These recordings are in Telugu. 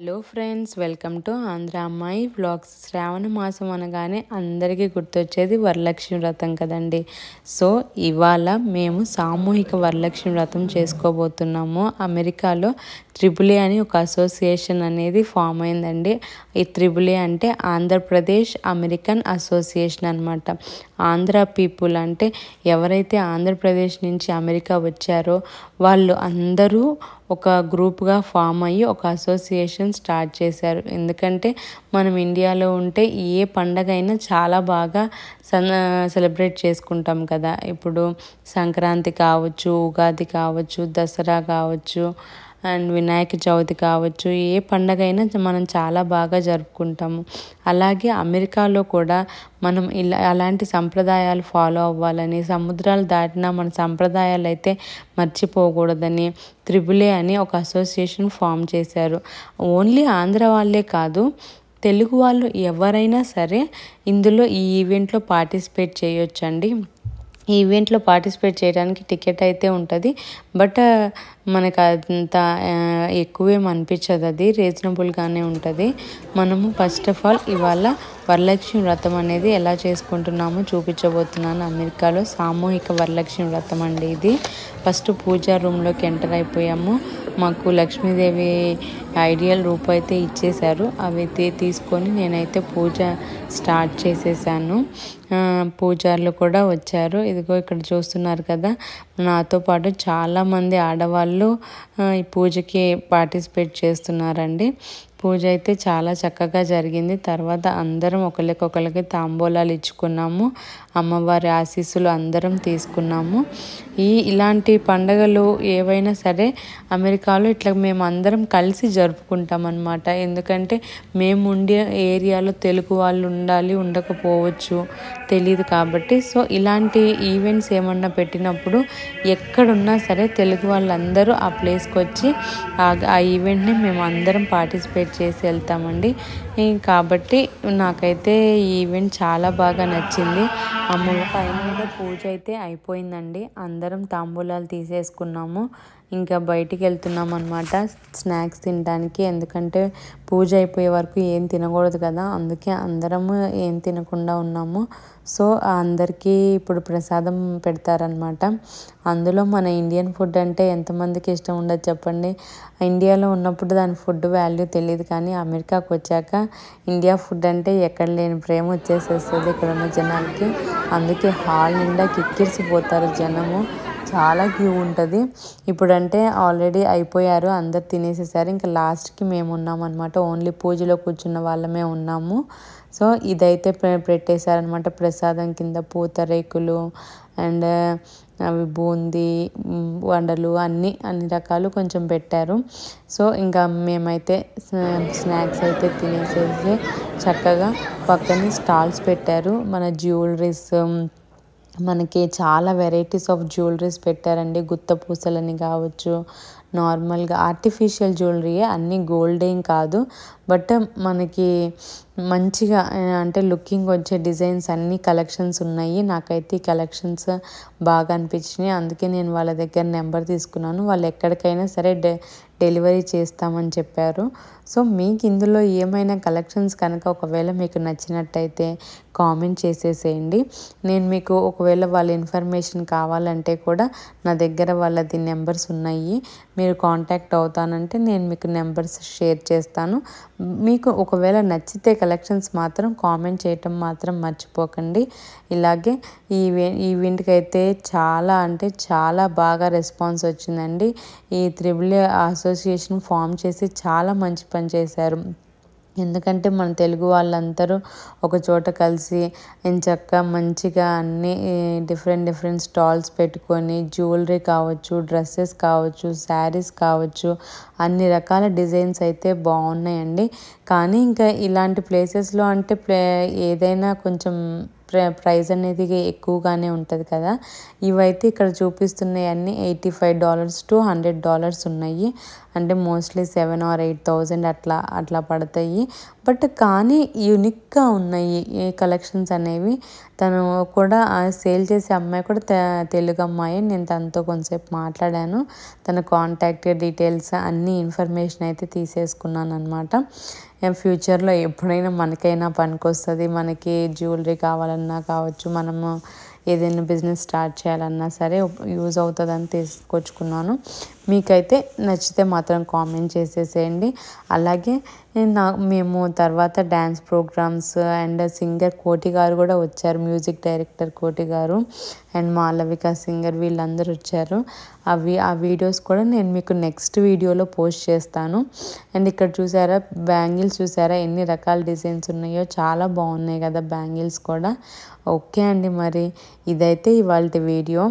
hello friends welcome to Andhra అమ్మాయి బ్లాగ్స్ శ్రావణ మాసం అనగానే అందరికీ గుర్తొచ్చేది వరలక్ష్మి వ్రతం కదండి సో ఇవాళ మేము సామూహిక వరలక్ష్మి వ్రతం చేసుకోబోతున్నాము అమెరికాలో త్రిబులే అని ఒక అసోసియేషన్ అనేది ఫామ్ అయిందండి ఈ త్రిబులే అంటే ఆంధ్రప్రదేశ్ అమెరికన్ అసోసియేషన్ అనమాట ఆంధ్ర పీపుల్ అంటే ఎవరైతే ఆంధ్రప్రదేశ్ నుంచి అమెరికా వచ్చారో వాళ్ళు అందరూ ఒక గ్రూప్గా ఫామ్ అయ్యి ఒక అసోసియేషన్ స్టార్ట్ చేశారు ఎందుకంటే మనం ఇండియాలో ఉంటే ఏ పండగ అయినా చాలా బాగా సన్ సెలబ్రేట్ చేసుకుంటాం కదా ఇప్పుడు సంక్రాంతి కావచ్చు ఉగాది కావచ్చు దసరా కావచ్చు అండ్ వినాయక చవితి కావచ్చు ఏ పండగ అయినా మనం చాలా బాగా జరుపుకుంటాము అలాగే అమెరికాలో కూడా మనం ఇలా అలాంటి సంప్రదాయాలు ఫాలో అవ్వాలని సముద్రాలు దాటినా మన సంప్రదాయాలు అయితే మర్చిపోకూడదని త్రిబులే అని ఒక అసోసియేషన్ ఫామ్ చేశారు ఓన్లీ ఆంధ్ర వాళ్ళే కాదు తెలుగు వాళ్ళు ఎవరైనా సరే ఇందులో ఈ ఈవెంట్లో పార్టిసిపేట్ చేయొచ్చండి ఈ ఈవెంట్లో పార్టిసిపేట్ చేయడానికి టికెట్ అయితే ఉంటుంది బట్ మనకు అంత ఎక్కువేం అది రీజనబుల్గానే ఉంటుంది మనము ఫస్ట్ ఆఫ్ ఆల్ ఇవాళ వరలక్ష్మి వ్రతం అనేది ఎలా చేసుకుంటున్నామో చూపించబోతున్నాను అమెరికాలో సామూహిక వరలక్ష్మి వ్రతం అండి ఇది ఫస్ట్ పూజా రూమ్లోకి ఎంటర్ అయిపోయాము మాకు లక్ష్మీదేవి ఐడియల్ రూప్ అయితే ఇచ్చేశారు అవి తీసుకొని నేనైతే పూజ స్టార్ట్ చేసేసాను పూజార్లు కూడా వచ్చారు ఇదిగో ఇక్కడ చూస్తున్నారు కదా నాతో పాటు చాలామంది ఆడవాళ్ళు ఈ పూజకి పార్టిసిపేట్ చేస్తున్నారండి పూజ అయితే చాలా చక్కగా జరిగింది తర్వాత అందరం ఒకరికొకరికి తాంబూలాలు ఇచ్చుకున్నాము అమ్మవారి ఆశీస్సులు అందరం తీసుకున్నాము ఈ ఇలాంటి పండగలు ఏవైనా సరే అమెరికాలో ఇట్లా మేము అందరం కలిసి జరుపుకుంటాం ఎందుకంటే మేము ఉండే ఏరియాలో తెలుగు వాళ్ళు ఉండాలి ఉండకపోవచ్చు తెలియదు కాబట్టి సో ఇలాంటి ఈవెంట్స్ ఏమన్నా పెట్టినప్పుడు ఎక్కడున్నా సరే తెలుగు వాళ్ళందరూ ఆ ప్లేస్కి వచ్చి ఆ ఈవెంట్ని మేము అందరం పార్టిసిపేట్ చేసి వెళ్తామండి కాబట్టి నాకైతే ఈ ఈవెంట్ చాలా బాగా నచ్చింది అమ్మ పైన పూజ అయితే అయిపోయిందండి అందరం తాంబూలాలు తీసేసుకున్నాము ఇంకా బయటికి వెళ్తున్నాం అనమాట స్నాక్స్ తినడానికి ఎందుకంటే పూజ అయిపోయే వరకు ఏం తినకూడదు కదా అందుకే అందరము ఏం తినకుండా ఉన్నాము సో అందరికీ ఇప్పుడు ప్రసాదం పెడతారనమాట అందులో మన ఇండియన్ ఫుడ్ అంటే ఎంతమందికి ఇష్టం ఉండదు చెప్పండి ఇండియాలో ఉన్నప్పుడు దాని ఫుడ్ వాల్యూ తెలియదు కానీ అమెరికాకు వచ్చాక ఇండియా ఫుడ్ అంటే ఎక్కడ లేని ప్రేమ వచ్చేసేస్తుంది ఇక్కడ ఉన్న జనాలకి అందుకే హాల్ నిండా కిక్కిరిసిపోతారు జనము చాలా క్యూ ఉంటుంది ఇప్పుడంటే ఆల్రెడీ అయిపోయారు అందరు తినేసేసారు ఇంకా లాస్ట్కి మేము అనమాట ఓన్లీ పూజలో కూర్చున్న వాళ్ళమే ఉన్నాము సో ఇదైతే పెట్టేశారనమాట ప్రసాదం కింద పూతరేకులు అండ్ అవి బూందీ వండలు అన్నీ అన్ని రకాలు కొంచెం పెట్టారు సో ఇంకా మేమైతే స్నాక్స్ అయితే తినేసేసి చక్కగా పక్కనే స్టాల్స్ పెట్టారు మన జ్యువెలరీస్ మనకి చాలా వెరైటీస్ ఆఫ్ జ్యువెలరీస్ పెట్టారండి గుత్త పూసలని కావచ్చు నార్మల్గా ఆర్టిఫిషియల్ జ్యువెలరీ అన్నీ గోల్డ్ ఏం కాదు బట్ మనకి మంచిగా అంటే లుకింగ్ వచ్చే డిజైన్స్ అన్ని కలెక్షన్స్ ఉన్నాయి నాకైతే ఈ కలెక్షన్స్ బాగా అనిపించినాయి అందుకే నేను వాళ్ళ దగ్గర నెంబర్ తీసుకున్నాను వాళ్ళు ఎక్కడికైనా సరే డె డెలివరీ చేస్తామని చెప్పారు సో మీకు ఇందులో ఏమైనా కలెక్షన్స్ కనుక ఒకవేళ మీకు నచ్చినట్టయితే కామెంట్ చేసేసేయండి నేను మీకు ఒకవేళ వాళ్ళ ఇన్ఫర్మేషన్ కావాలంటే కూడా నా దగ్గర వాళ్ళది నెంబర్స్ ఉన్నాయి మీరు కాంటాక్ట్ అవుతానంటే నేను మీకు నెంబర్స్ షేర్ చేస్తాను మీకు ఒకవేళ నచ్చితే కలెక్షన్స్ మాత్రం కామెంట్ చేయటం మాత్రం మర్చిపోకండి ఇలాగే ఈ ఈవెంట్కి అయితే చాలా అంటే చాలా బాగా రెస్పాన్స్ వచ్చిందండి ఈ త్రిబుల్ అసోసియేషన్ ఫామ్ చేసి చాలా మంచి పని చేశారు ఎందుకంటే మన తెలుగు వాళ్ళందరూ ఒక చోట కలిసి ఎంచక్క మంచిగా అన్ని డిఫరెంట్ డిఫరెంట్ స్టాల్స్ పెట్టుకొని జ్యువెలరీ కావచ్చు డ్రెస్సెస్ కావచ్చు శారీస్ కావచ్చు అన్ని రకాల డిజైన్స్ అయితే బాగున్నాయండి కానీ ఇంకా ఇలాంటి ప్లేసెస్లో అంటే ప్లే ఏదైనా కొంచెం ప్రైస్ అనేది ఎక్కువగానే ఉంటుంది కదా ఇవైతే ఇక్కడ చూపిస్తున్నాయి అన్ని eighty five dollars to hundred dollars ఉన్నాయి అంటే mostly seven or eight thousand అట్లా అట్లా పడతాయి బట్ కానీ యూనిక్గా ఉన్నాయి ఈ కలెక్షన్స్ అనేవి తను కూడా సేల్ చేసే అమ్మాయి కూడా తెలుగు అమ్మాయి నేను తనతో కొంతసేపు మాట్లాడాను తన కాంటాక్ట్ డీటెయిల్స్ అన్ని ఇన్ఫర్మేషన్ అయితే తీసేసుకున్నాను అనమాట ఫ్యూచర్లో ఎప్పుడైనా మనకైనా పనికొస్తుంది మనకి జ్యువెలరీ కావాలన్నా కావచ్చు మనము ఏదైనా బిజినెస్ స్టార్ట్ చేయాలన్నా సరే యూజ్ అవుతుందని తీసుకొచ్చుకున్నాను మీకైతే నచ్చితే మాత్రం కామెంట్ చేసేసేయండి అలాగే నా మేము తర్వాత డ్యాన్స్ ప్రోగ్రామ్స్ అండ్ సింగర్ కోటి గారు కూడా వచ్చారు మ్యూజిక్ డైరెక్టర్ కోటి గారు అండ్ మాలవిక సింగర్ వీళ్ళందరూ వచ్చారు అవి ఆ వీడియోస్ కూడా నేను మీకు నెక్స్ట్ వీడియోలో పోస్ట్ చేస్తాను అండ్ ఇక్కడ చూసారా బ్యాంగిల్స్ చూసారా ఎన్ని రకాల డిజైన్స్ ఉన్నాయో చాలా బాగున్నాయి కదా బ్యాంగిల్స్ కూడా ఓకే అండి మరి ఇదైతే ఇవాళ వీడియో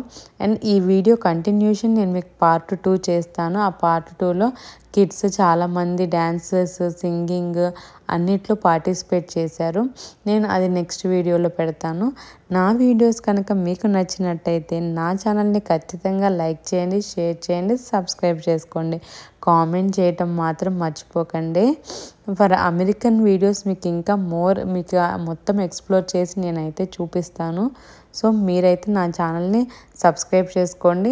అండ్ ఈ వీడియో కంటిన్యూషన్ నేను మీకు పార్ట్ టూ చేస్తాను ఆ పార్ట్ టూలో కిడ్స్ చాలామంది డ్యాన్సెస్ సింగింగ్ అన్నిట్లో పార్టిసిపేట్ చేశారు నేను అది నెక్స్ట్ వీడియోలో పెడతాను నా వీడియోస్ కనుక మీకు నచ్చినట్టయితే నా ఛానల్ని ఖచ్చితంగా లైక్ చేయండి షేర్ చేయండి సబ్స్క్రైబ్ చేసుకోండి కామెంట్ చేయటం మాత్రం మర్చిపోకండి ఫర్ అమెరికన్ వీడియోస్ మీకు ఇంకా మోర్ మీకు మొత్తం ఎక్స్ప్లోర్ చేసి నేనైతే చూపిస్తాను సో మీరైతే నా ఛానల్ని సబ్స్క్రైబ్ చేసుకోండి